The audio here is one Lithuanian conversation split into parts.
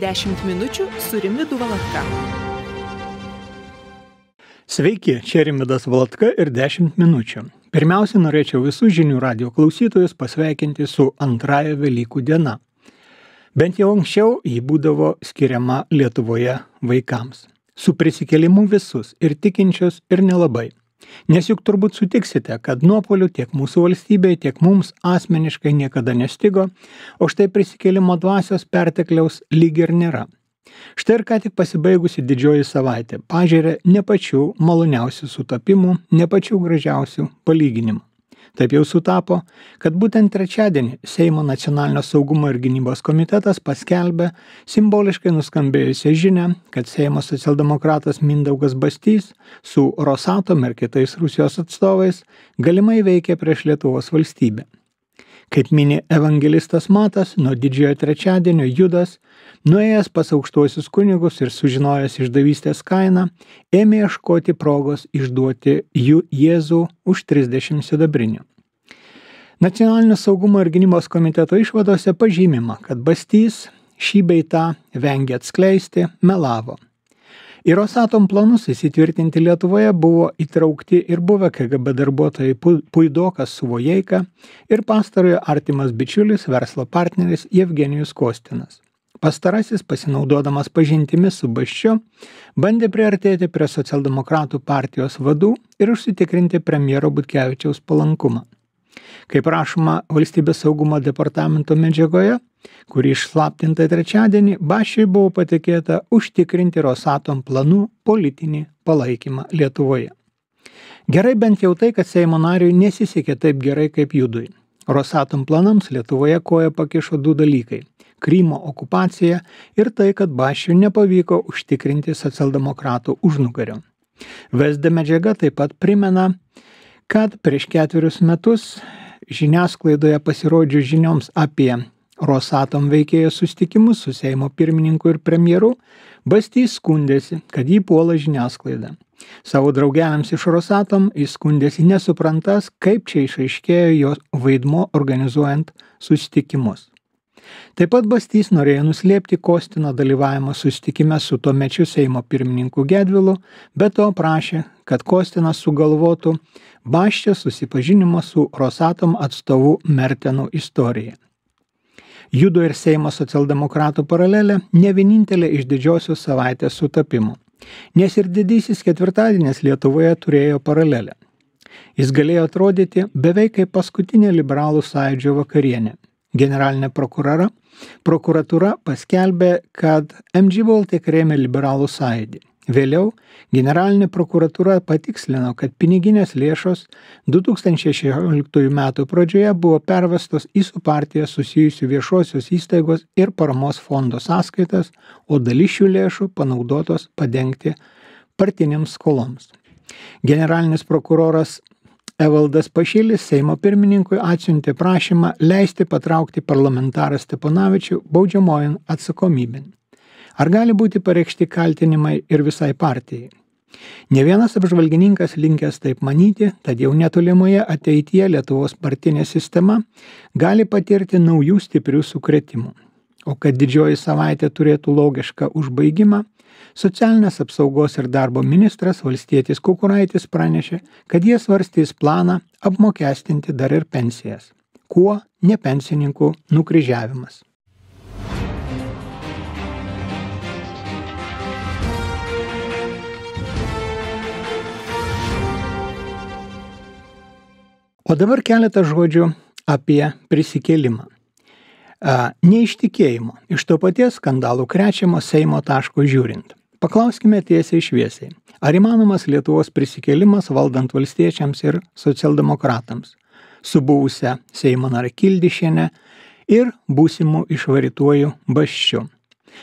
10 minučių su Rimidu Valatka. Sveiki, čia Rimidas Valatka ir 10 minučių. Pirmiausia, norėčiau visus žinių radio klausytojus pasveikinti su antraja Velykų diena. Bent jau anksčiau ji būdavo skiriama Lietuvoje vaikams. Su prisikelimu visus ir tikinčios ir nelabai – Nes juk turbūt sutiksite, kad nuopolių tiek mūsų valstybei, tiek mums asmeniškai niekada nestigo, o štai prisikėlimo dvasios pertekliaus lyg ir nėra. Štai ir ką tik pasibaigusi didžioji savaitė pažiūrė ne pačių maloniausių sutapimų, ne pačių gražiausių palyginimų taip jau sutapo kad būtent trečiadienį seimo nacionalinio saugumo ir gynybos komitetas paskelbė simboliškai nuskambėjusią žinią kad seimo socialdemokratas mindaugas bastys su rosatom ir kitais rusijos atstovais galimai veikė prieš lietuvos valstybę kaip mini evangelistas matas nuo didžiojo trečiadienio judas Nuėjęs pas aukštuosius kunigus ir sužinojęs išdavystės kainą, ėmė ieškoti progos išduoti jų Jėzų už 30 sidabrinių. Nacionalinio saugumo ir gynybos komiteto išvadose pažymima, kad Bastys šį beitą vengė atskleisti, melavo. Į Rosatom planus įsitvirtinti Lietuvoje buvo įtraukti ir buvę KGB darbuotojai Puidokas Suvojeika ir pastarojo artimas bičiulis verslo partneris Evgenijus Kostinas. Pastarasis, pasinaudodamas pažintimis su Baščiu, bandė priartėti prie socialdemokratų partijos vadų ir užsitikrinti premjero Butkevičiaus palankumą. Kaip rašoma Valstybės saugumo departamento medžiagoje, kuri išslaptinta trečiadienį, Bašiui buvo patikėta užtikrinti Rosatom planų politinį palaikymą Lietuvoje. Gerai bent jau tai, kad Seimo nariui nesisekė taip gerai kaip judui. Rosatom planams Lietuvoje koja pakišo du dalykai Krymo okupaciją ir tai, kad Bašiui nepavyko užtikrinti socialdemokratų užnugario. Vesda medžiaga taip pat primena, kad prieš ketverius metus žiniasklaidoje pasirodžius žinioms apie Rosatom veikėjo sustikimus su Seimo pirmininku ir premjeru, Bastys skundėsi, kad jį puola žiniasklaida. Savo draugeliams iš Rosatom jis skundėsi nesuprantas, kaip čia išaiškėjo jo vaidmo organizuojant sustikimus. Taip pat Bastys norėjo nuslėpti Kostino dalyvavimą susitikime su tuomečiu Seimo pirmininku Gedvilu, bet to prašė, kad Kostinas sugalvotų Baščio susipažinimo su Rosatom atstovu Mertenu istoriją. Judo ir Seimo socialdemokratų paralelė ne vienintelė iš didžiosios savaitės sutapimų, nes ir didysis ketvirtadienis Lietuvoje turėjo paralelę. Jis galėjo atrodyti beveik kaip paskutinė liberalų sąjūdžio vakarienė, generalinė prokurora, prokuratūra paskelbė, kad MG Baltic rėmė liberalų sąjūdį. Vėliau generalinė prokuratūra patikslino, kad piniginės lėšos 2016 m. pradžioje buvo pervestos į su partija susijusių viešosios įstaigos ir paramos fondo sąskaitas, o dalis šių lėšų panaudotos padengti partinėms skoloms. Generalinis prokuroras evaldas pašilis seimo pirmininkui atsiuntė prašymą leisti patraukti parlamentarą steponavičių baudžiamojon atsakomybėn ar gali būti pareikšti kaltinimai ir visai partijai. Ne vienas apžvalgininkas linkęs taip manyti, tad jau netolimoje ateityje Lietuvos partinė sistema gali patirti naujų stiprių sukretimų o kad didžioji savaitė turėtų logišką užbaigimą, socialinės apsaugos ir darbo ministras valstietis Kukuraitis pranešė, kad jie svarstys planą apmokestinti dar ir pensijas. Kuo ne pensininkų nukryžiavimas? O dabar keletą žodžių apie prisikėlimą neištikėjimo, iš to paties skandalų krečiamo Seimo taško žiūrint. Paklauskime tiesiai šviesiai, ar įmanomas Lietuvos prisikėlimas valdant valstiečiams ir socialdemokratams, su buvusią Seimo narą Kildišinę ir būsimu išvarytuoju Baščiu.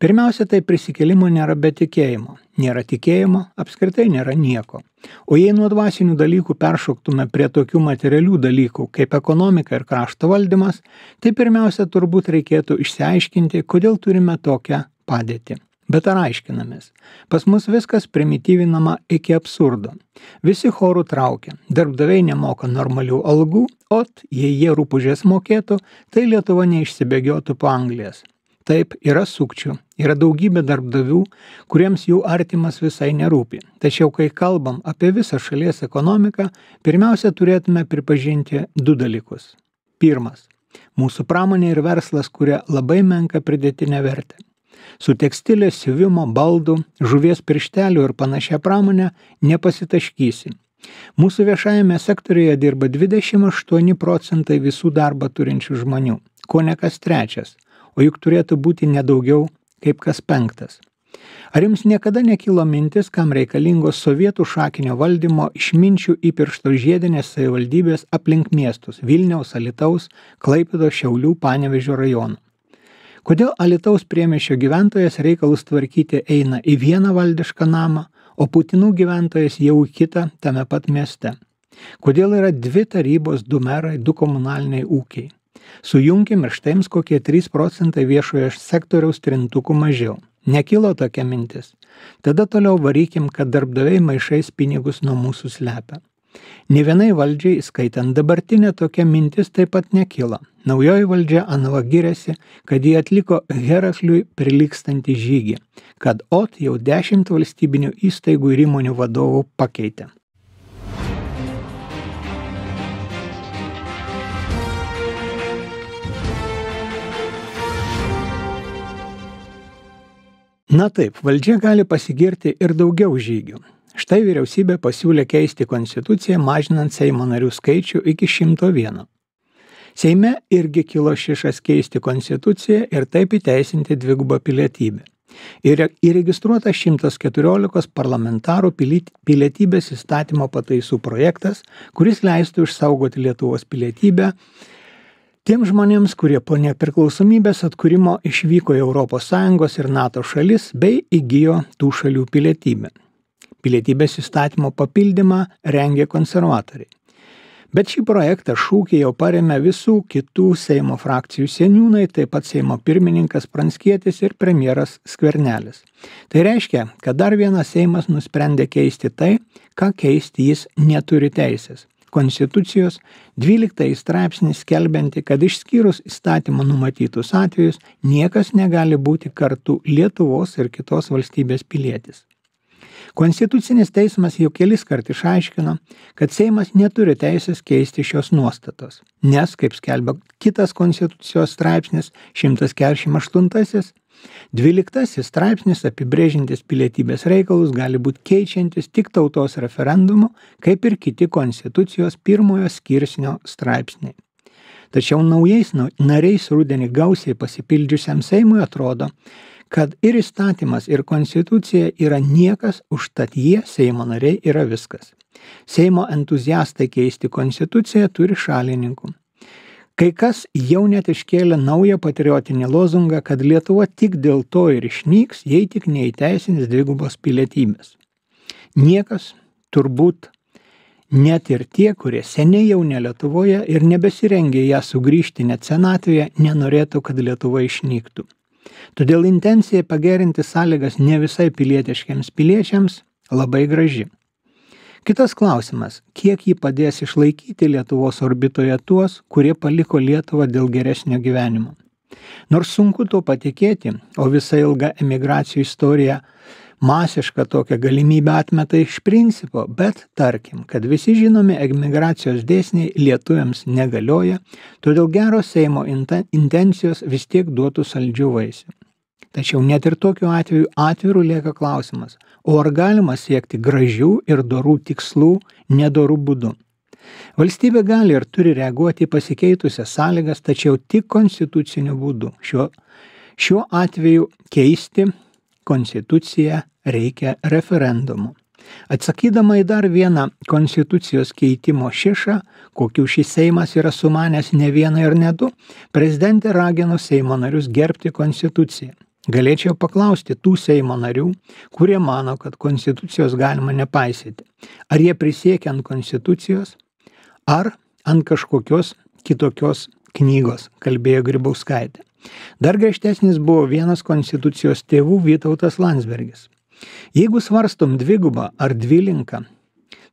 Pirmiausia, tai prisikėlimo nėra be tikėjimo. Nėra tikėjimo, apskritai nėra nieko. O jei nuo dvasinių dalykų peršoktume prie tokių materialių dalykų kaip ekonomika ir krašto valdymas, tai pirmiausia turbūt reikėtų išsiaiškinti, kodėl turime tokią padėtį. Bet ar aiškinamės? Pas mus viskas primityvinama iki absurdo. Visi chorų traukia, darbdaviai nemoka normalių algų, o jei jie rūpužės mokėtų, tai Lietuva neišsibėgiotų po Anglijas. Taip, yra sukčių, yra daugybė darbdavių, kuriems jų artimas visai nerūpi. Tačiau, kai kalbam apie visą šalies ekonomiką, pirmiausia turėtume pripažinti du dalykus. Pirmas. Mūsų pramonė ir verslas kuria labai menką pridėtinę vertę. Su tekstilė, siuvimo, baldų, žuvies pirštelių ir panašia pramonė nepasitaškysi. Mūsų viešajame sektorijoje dirba 28 procentai visų darbą turinčių žmonių, ko ne kas trečias – o juk turėtų būti nedaugiau kaip kas penktas. Ar jums niekada nekilo mintis, kam reikalingos sovietų šakinio valdymo išminčių įpiršto žiedinės savivaldybės aplink miestus - Vilniaus, Alitaus, Klaipido, Šiaulių, Panevežio rajonų? Kodėl Alitaus priemišio gyventojas reikalus tvarkyti eina į vieną valdišką namą, o Putinų gyventojas jau į kitą tame pat mieste? Kodėl yra dvi tarybos, du merai, du komunaliniai ūkiai? Sujunkim ir štai jums kokie 3 procentai viešojo sektoriaus trintukų mažiau. Nekilo tokia mintis. Tada toliau varykim, kad darbdaviai maišais pinigus nuo mūsų slepia. Ne vienai valdžiai, skaitant dabartinę, tokia mintis taip pat nekilo. Naujoji valdžia Anova giriasi, kad jie atliko Herakliui prilikstantį žygį, kad OT jau dešimt valstybinių įstaigų ir įmonių vadovų pakeitė. Na taip, valdžia gali pasigirti ir daugiau žygių. Štai vyriausybė pasiūlė keisti konstituciją, mažinant Seimo narių skaičių iki 101. Seime irgi kilo šišas keisti konstituciją ir taip įteisinti dvigubą pilietybę. Ir įregistruota 114 parlamentarų pilietybės įstatymo pataisų projektas, kuris leistų išsaugoti Lietuvos pilietybę tiems žmonėms kurie po nepriklausomybės atkūrimo išvyko į europos sąjungos ir nato šalis bei įgijo tų šalių pilietybę pilietybės įstatymo papildymą rengė konservatoriai bet šį projektą šūkį jau paremė visų kitų seimo frakcijų seniūnai taip pat seimo pirmininkas pranckietis ir premjeras skvernelis tai reiškia kad dar vienas seimas nusprendė keisti tai ką keisti jis neturi teisės konstitucijos dvyliktąjį straipsnį skelbianti, kad išskyrus įstatymo numatytus atvejus niekas negali būti kartu Lietuvos ir kitos valstybės pilietis. Konstitucinis teismas jau kelis kart išaiškino, kad Seimas neturi teisės keisti šios nuostatos, nes, kaip skelbia kitas konstitucijos straipsnis 148, Dvyliktasis straipsnis apibrėžintis pilietybės reikalus gali būti keičiantis tik tautos referendumu, kaip ir kiti konstitucijos pirmojo skirsnio straipsniai. Tačiau naujais nariais rudenį gausiai pasipildžiusiam Seimui atrodo, kad ir įstatymas, ir konstitucija yra niekas, užtat jie, Seimo nariai, yra viskas. Seimo entuziastai keisti konstituciją turi šalininkų kai kas jau net iškėlė naują patriotinį lozungą kad lietuva tik dėl to ir išnyks jei tik neįteisins dvigubos pilietybės niekas turbūt net ir tie kurie seniai jau ne lietuvoje ir nebesirengia į ją sugrįžti net senatvėje nenorėtų kad lietuva išnyktų todėl intencija pagerinti sąlygas ne visai pilietiškiems piliečiams labai graži kitas klausimas kiek ji padės išlaikyti Lietuvos orbitoje tuos, kurie paliko Lietuvą dėl geresnio gyvenimo. Nors sunku tuo patikėti, o visa ilga emigracijų istorija masišką tokią galimybę atmeta iš principo, bet tarkim, kad visi žinomi emigracijos dėsniai lietuviams negalioja, todėl geros Seimo intencijos vis tiek duotų saldžių vaisių. Tačiau net ir tokiu atveju atviru lieka klausimas, o ar galima siekti gražių ir dorų tikslų nedorų būdu? Valstybė gali ir turi reaguoti į pasikeitusias sąlygas, tačiau tik konstituciniu būdu. Šiuo, šiuo atveju keisti konstituciją reikia referendumu. Atsakydama į dar vieną konstitucijos keitimo šešą, kokiu šis Seimas yra sumanęs ne vieną ir ne du, prezidentė ragino Seimo narius gerbti konstituciją. Galėčiau paklausti tų Seimo narių, kurie mano, kad konstitucijos galima nepaisyti. Ar jie prisiekia ant konstitucijos, ar ant kažkokios kitokios knygos, kalbėjo Grybauskaitė. Dar griežtesnis buvo vienas konstitucijos tėvų Vytautas Landsbergis. Jeigu svarstom dvigubą ar dvilinką,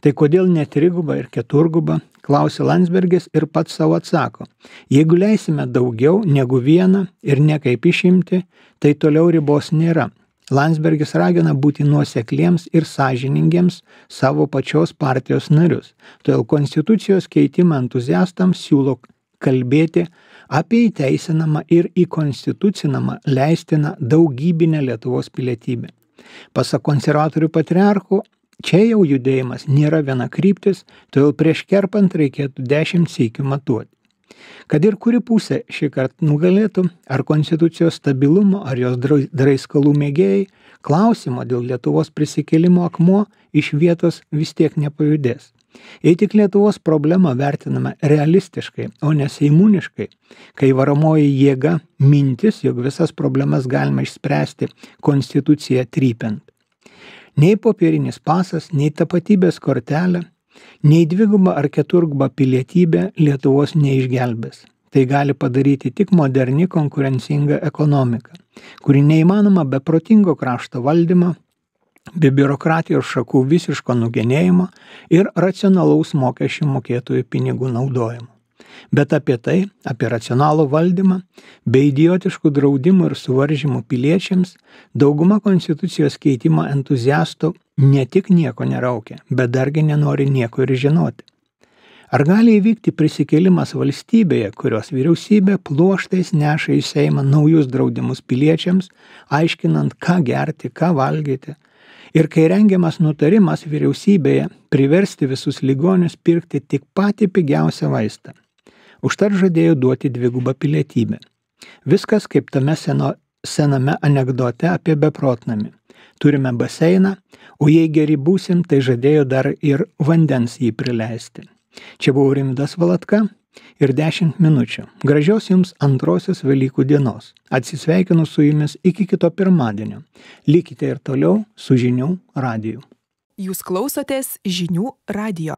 Tai kodėl ne triguba ir keturguba, klausia Landsbergis ir pats savo atsako. Jeigu leisime daugiau negu vieną ir ne kaip išimti, tai toliau ribos nėra. Landsbergis ragina būti nuosekliems ir sąžiningiems savo pačios partijos narius. Todėl konstitucijos keitimą entuziastams siūlo kalbėti apie įteisinamą ir įkonstitucinamą leistiną daugybinę Lietuvos pilietybę. Pasak konservatorių patriarchų, Čia jau judėjimas nėra viena kryptis, todėl prieš kerpant reikėtų dešimt sėkių matuoti. Kad ir kuri pusė šį kartą nugalėtų, ar konstitucijos stabilumo, ar jos draiskalų mėgėjai, klausimo dėl Lietuvos prisikėlimo akmuo iš vietos vis tiek nepajudės. Jei tik Lietuvos problemą vertiname realistiškai, o neseimūniškai, kai varomoji jėga mintis, jog visas problemas galima išspręsti konstituciją trypiant, Nei popierinis pasas, nei tapatybės kortelė, nei dviguba ar keturguba pilietybė Lietuvos neišgelbės. Tai gali padaryti tik moderni konkurencinga ekonomika, kuri neįmanoma be protingo krašto valdymo, be biurokratijos šakų visiško nugenėjimo ir racionalaus mokesčių mokėtojų pinigų naudojimo bet apie tai, apie racionalų valdymą, bei idiotiškų draudimų ir suvaržymų piliečiams, dauguma konstitucijos keitimo entuziastų ne tik nieko neraukia, bet dargi nenori nieko ir žinoti. Ar gali įvykti prisikėlimas valstybėje, kurios vyriausybė pluoštais neša į Seimą naujus draudimus piliečiams, aiškinant, ką gerti, ką valgyti? Ir kai rengiamas nutarimas vyriausybėje priversti visus ligonius pirkti tik patį pigiausią vaistą Užtat žadėjo duoti dvigubą pilietybę. Viskas kaip tame seno, sename anegdote apie beprotnami. Turime baseiną, o jei geri būsim, tai žadėjo dar ir vandens jį prileisti. Čia buvo Rimdas Valatka ir 10 minučių. Gražios jums antrosios Velykų dienos. Atsisveikinu su jumis iki kito pirmadienio. Likite ir toliau su žinių radiju. Jūs klausotės žinių radio.